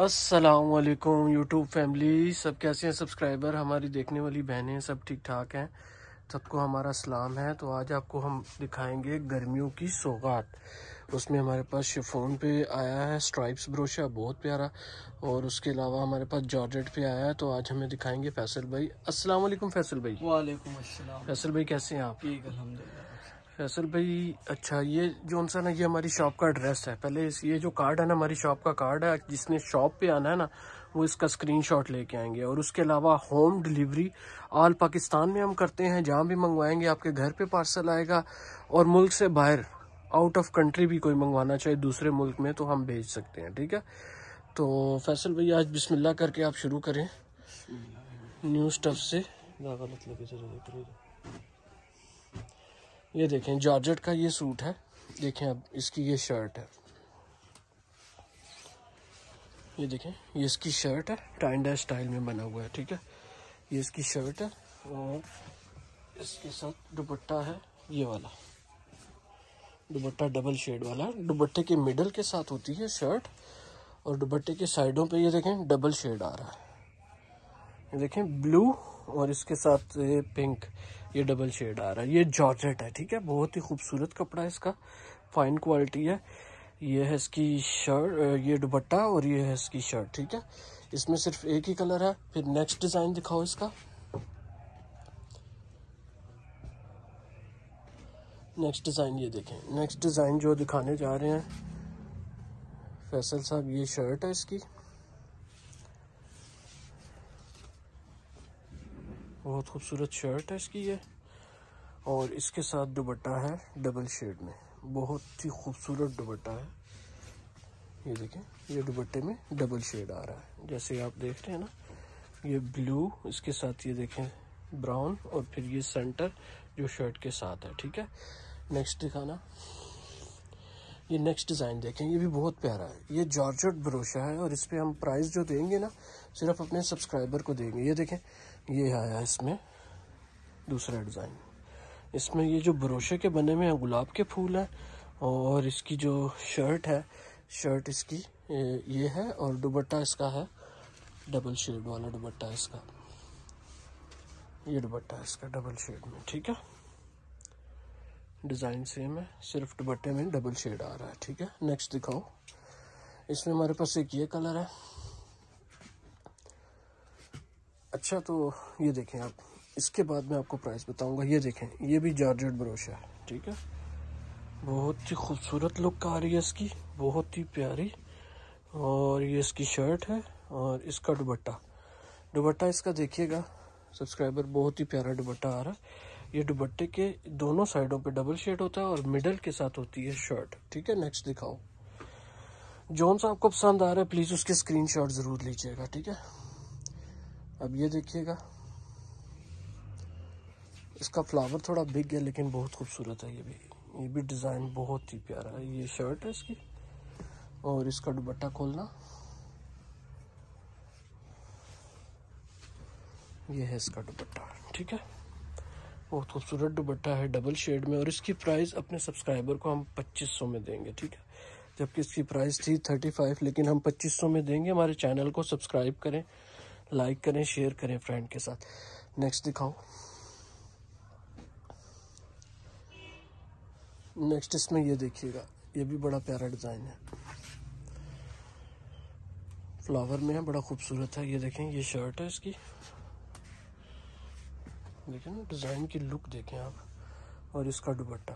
असलकुम YouTube family सब कैसे हैं सब्सक्राइबर हमारी देखने वाली बहनें सब ठीक ठाक हैं सबको हमारा सलाम है तो आज आपको हम दिखाएंगे गर्मियों की सौगात उसमें हमारे पास शिफोन पे आया है स्ट्राइप्स ब्रोशा बहुत प्यारा और उसके अलावा हमारे पास जॉर्जेट पे आया है तो आज हमें दिखाएंगे फैसल भाई अस्सलाम वालेकुम फैसल भाई वालेकुम अस्सलाम फैसल भाई कैसे हैं आप ठीक अलहमदिल्ला फैसल भाई अच्छा ये सा ना ये हमारी शॉप का एड्रेस है पहले इस ये जो कार्ड है ना हमारी शॉप का कार्ड है जिसने शॉप पे आना है ना वो इसका स्क्रीनशॉट लेके आएंगे और उसके अलावा होम डिलीवरी आल पाकिस्तान में हम करते हैं जहाँ भी मंगवाएंगे आपके घर पे पार्सल आएगा और मुल्क से बाहर आउट ऑफ कंट्री भी कोई मंगवाना चाहे दूसरे मुल्क में तो हम भेज सकते हैं ठीक है तो फैसल भाई आज बिसमिल्ला करके आप शुरू करें न्यू स्टफ से गलत ये देखें जॉर्जेट का ये सूट है देखें अब इसकी ये शर्ट है ये देखें ये इसकी शर्ट है टाइंडा स्टाइल में बना हुआ है ठीक है ये इसकी शर्ट है और इसके साथ दुपट्टा है ये वाला दुपट्टा डबल शेड वाला दुपट्टे के मिडल के साथ होती है शर्ट और दुपट्टे के साइडों पे ये देखें डबल शेड आ रहा है ये देखें ब्लू और इसके साथ पिंक ये डबल शेड आ रहा है ये जॉर्जेट है ठीक है बहुत ही खूबसूरत कपड़ा है इसका फाइन क्वालिटी है ये है इसकी शर्ट ये दुपट्टा और ये है इसकी शर्ट ठीक है इसमें सिर्फ एक ही कलर है फिर नेक्स्ट डिज़ाइन दिखाओ इसका नेक्स्ट डिज़ाइन ये देखें नेक्स्ट डिज़ाइन जो दिखाने जा रहे हैं फैसल साहब ये शर्ट है इसकी बहुत खूबसूरत शर्ट है इसकी ये और इसके साथ दुबट्टा है डबल शेड में बहुत ही खूबसूरत दुबट्टा है ये देखें ये दुबट्टे में डबल शेड आ रहा है जैसे आप देख रहे हैं ना ये ब्लू इसके साथ ये देखें ब्राउन और फिर ये सेंटर जो शर्ट के साथ है ठीक है नेक्स्ट दिखाना ये नेक्स्ट डिज़ाइन देखें ये भी बहुत प्यारा है ये जॉर्जट ब्रोशा है और इस पर हम प्राइस जो देंगे ना सिर्फ अपने सब्सक्राइबर को देंगे ये देखें ये आया इसमें दूसरा डिज़ाइन इसमें ये जो ब्रोशे के बने में गुलाब के फूल हैं और इसकी जो शर्ट है शर्ट इसकी ये है और दुबट्टा इसका है डबल शेड वाला दुबट्टा इसका ये दुबट्टा इसका डबल शेड में ठीक है डिज़ाइन सेम है सिर्फ दुपट्टे में डबल शेड आ रहा है ठीक है नेक्स्ट दिखाओ इसमें हमारे पास एक ये कलर है अच्छा तो ये देखें आप इसके बाद मैं आपको प्राइस बताऊंगा ये देखें ये भी जॉर्जेट ब्रोश है ठीक है बहुत ही खूबसूरत लुक आ रही है इसकी बहुत ही प्यारी और ये इसकी शर्ट है और इसका दुबट्टा दुबट्टा इसका देखिएगा सब्सक्राइबर बहुत ही प्यारा दुबट्टा आ रहा है ये दुबट्टे के दोनों साइडों पे डबल शेड होता है और मिडल के साथ होती है शर्ट ठीक है नेक्स्ट दिखाओ जोन सा आपको पसंद आ रहा है प्लीज़ उसके स्क्रीन ज़रूर लीजिएगा ठीक है अब ये देखिएगा इसका फ्लावर थोड़ा बिग है लेकिन बहुत खूबसूरत है ये भी ये भी डिज़ाइन बहुत ही प्यारा है ये शर्ट है इसकी और इसका दुबट्टा खोलना ये है इसका दुपट्टा ठीक है बहुत खूबसूरत दुपट्टा है डबल शेड में और इसकी प्राइस अपने सब्सक्राइबर को हम 2500 में देंगे ठीक है जबकि इसकी प्राइस थी 35 लेकिन हम 2500 में देंगे हमारे चैनल को सब्सक्राइब करें लाइक करें शेयर करें फ्रेंड के साथ नेक्स्ट दिखाओ नेक्स्ट इसमें ये देखिएगा ये भी बड़ा प्यारा डिज़ाइन है फ्लावर में है बड़ा खूबसूरत है ये देखें ये शर्ट है इसकी देखिए ना डिज़ाइन की लुक देखें आप और इसका दुपट्टा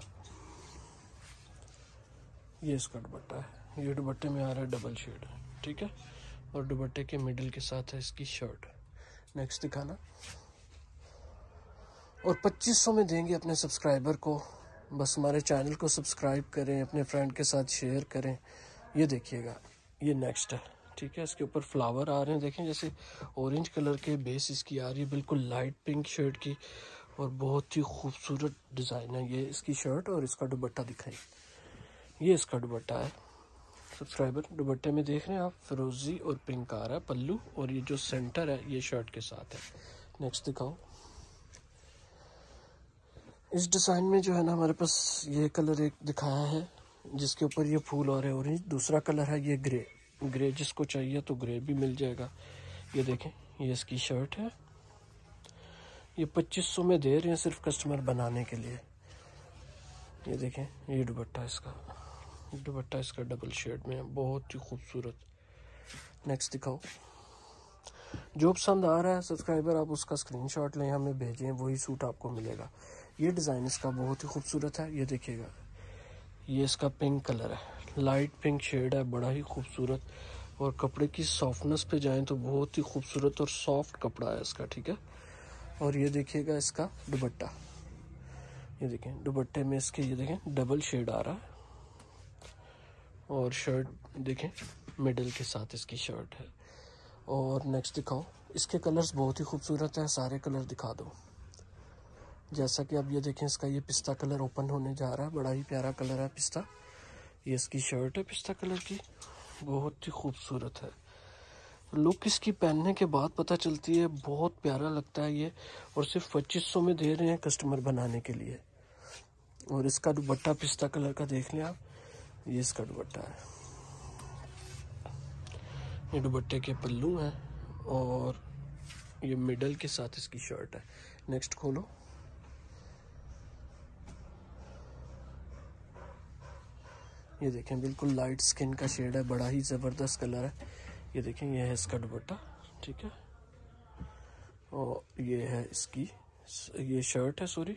ये इसका दुपट्टा है ये दुपट्टे में आ रहा है डबल शेड ठीक है और दुपट्टे के मिडिल के साथ है इसकी शर्ट नेक्स्ट दिखाना और 2500 में देंगे अपने सब्सक्राइबर को बस हमारे चैनल को सब्सक्राइब करें अपने फ्रेंड के साथ शेयर करें ये देखिएगा ये नेक्स्ट है ठीक है इसके ऊपर फ्लावर आ रहे हैं देखें जैसे ऑरेंज कलर के बेस इसकी आ रही है बिल्कुल लाइट पिंक शर्ट की और बहुत ही खूबसूरत डिज़ाइन है ये इसकी शर्ट और इसका दुबट्टा दिखाई ये इसका दुबट्टा है सब्सक्राइबर दुबट्टे में देख रहे हैं आप फिरोजी और पिंक आ रहा है पल्लू और ये जो सेंटर है ये शर्ट के साथ है नेक्स्ट दिखाओ इस डिज़ाइन में जो है ना हमारे पास ये कलर एक दिखाया है जिसके ऊपर ये फूल और है ऑरेंज दूसरा कलर है ये ग्रे ग्रे जिसको चाहिए तो ग्रे भी मिल जाएगा ये देखें ये इसकी शर्ट है ये पच्चीस सौ में दे रहे हैं सिर्फ कस्टमर बनाने के लिए ये देखें ये दुबट्टा इसका दुबट्टा इसका डबल शेड में है बहुत ही खूबसूरत नेक्स्ट दिखाओ जो पसंद आ रहा है सब्सक्राइबर आप उसका स्क्रीनशॉट लें हमें भेजें वही सूट आपको मिलेगा ये डिज़ाइन इसका बहुत ही खूबसूरत है ये देखिएगा ये इसका पिंक कलर है लाइट पिंक शेड है बड़ा ही खूबसूरत और कपड़े की सॉफ्टनेस पे जाएं तो बहुत ही खूबसूरत और सॉफ्ट कपड़ा है इसका ठीक है और ये देखिएगा इसका दुबट्टा ये देखें दुबट्टे में इसके ये देखें डबल शेड आ रहा है और शर्ट देखें मिडल के साथ इसकी शर्ट है और नेक्स्ट दिखाओ इसके कलर्स बहुत ही खूबसूरत हैं सारे कलर दिखा दो जैसा कि आप ये देखें इसका ये पिस्ता कलर ओपन होने जा रहा है बड़ा ही प्यारा कलर है पिस्ता ये इसकी शर्ट है पिस्ता कलर की बहुत ही खूबसूरत है लुक इसकी पहनने के बाद पता चलती है बहुत प्यारा लगता है ये और सिर्फ पच्चीस सौ में दे रहे हैं कस्टमर बनाने के लिए और इसका दुबट्टा पिस्ता कलर का देख लें आप ये इसका दुबट्टा है ये दुबट्टे के पल्लू हैं और ये मिडल के साथ इसकी शर्ट है नेक्स्ट खोलो ये देखें बिल्कुल लाइट स्किन का शेड है बड़ा ही ज़बरदस्त कलर है ये देखें ये है इसका दुपट्टा ठीक है और ये है इसकी ये शर्ट है सॉरी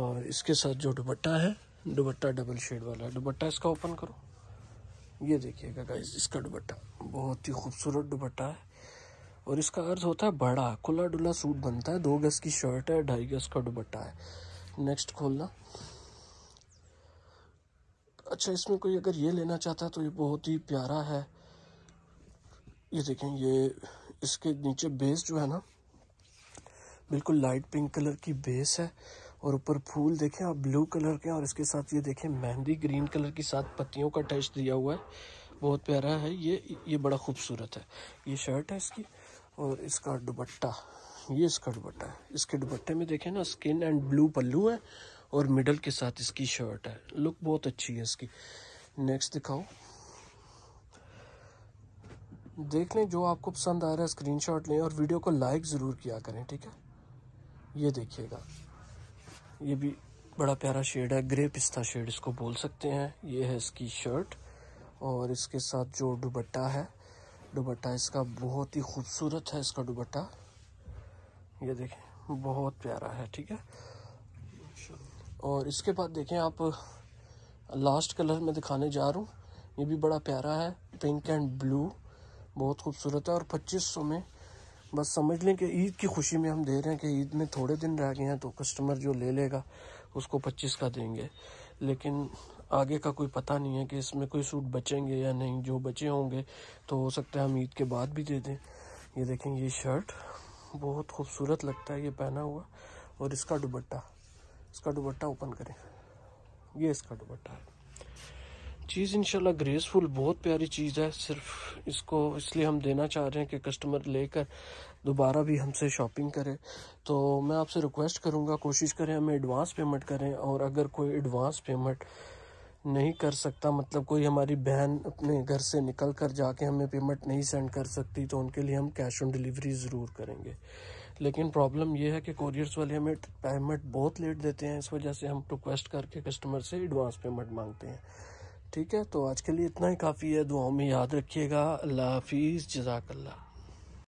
और इसके साथ जो दुपट्टा है दुपट्टा डबल शेड वाला है दुपट्टा इसका ओपन करो ये देखिएगा गाइस इसका दुपट्टा बहुत ही खूबसूरत दुपट्टा है और इसका अर्थ होता है बड़ा खुला डुला सूट बनता है दो गज़ की शर्ट है ढाई गज़ का दुपट्टा है नेक्स्ट खोलना अच्छा इसमें कोई अगर ये लेना चाहता है तो ये बहुत ही प्यारा है ये देखें ये इसके नीचे बेस जो है ना बिल्कुल लाइट पिंक कलर की बेस है और ऊपर फूल देखें आप ब्लू कलर के और इसके साथ ये देखें मेहंदी ग्रीन कलर के साथ पत्तियों का टच दिया हुआ है बहुत प्यारा है ये ये बड़ा खूबसूरत है ये शर्ट है इसकी और इसका दुबट्टा ये इसका दुबट्टा है इसके दुबट्टे में देखें ना स्किन एंड ब्लू पल्लू है और मिडल के साथ इसकी शर्ट है लुक बहुत अच्छी है इसकी नेक्स्ट दिखाओ देख लें जो आपको पसंद आ रहा है स्क्रीनशॉट लें और वीडियो को लाइक ज़रूर किया करें ठीक है ये देखिएगा ये भी बड़ा प्यारा शेड है ग्रे पिस्ता शेड इसको बोल सकते हैं ये है इसकी शर्ट और इसके साथ जो दुबट्टा है दुबट्टा इसका बहुत ही खूबसूरत है इसका दुबट्टा ये देखें बहुत प्यारा है ठीक है और इसके बाद देखें आप लास्ट कलर में दिखाने जा रहा हूँ ये भी बड़ा प्यारा है पिंक एंड ब्लू बहुत खूबसूरत है और पच्चीस सौ में बस समझ लें कि ईद की खुशी में हम दे रहे हैं कि ईद में थोड़े दिन रह गए हैं तो कस्टमर जो ले लेगा उसको पच्चीस का देंगे लेकिन आगे का कोई पता नहीं है कि इसमें कोई सूट बचेंगे या नहीं जो बचे होंगे तो हो सकता है हम ईद के बाद भी दे दें ये देखें ये शर्ट बहुत खूबसूरत लगता है ये पहना हुआ और इसका दुबट्टा इसका दुपट्टा ओपन करें ये इसका दुपट्टा है चीज़ इंशाल्लाह ग्रेसफुल बहुत प्यारी चीज़ है सिर्फ इसको इसलिए हम देना चाह रहे हैं कि कस्टमर लेकर दोबारा भी हमसे शॉपिंग करें तो मैं आपसे रिक्वेस्ट करूंगा कोशिश करें हमें एडवांस पेमेंट करें और अगर कोई एडवांस पेमेंट नहीं कर सकता मतलब कोई हमारी बहन अपने घर से निकल कर जाके हमें पेमेंट नहीं सेंड कर सकती तो उनके लिए हम कैश ऑन डिलीवरी ज़रूर करेंगे लेकिन प्रॉब्लम ये है कि कोरियर्स वाले हमें पेमेंट बहुत लेट देते हैं इस वजह से हम रिक्वेस्ट करके कस्टमर से एडवांस पेमेंट मांगते हैं ठीक है तो आज के लिए इतना ही काफ़ी है दुआओं में याद रखिएगा अल्लाह हाफिज़ जजाकल्ला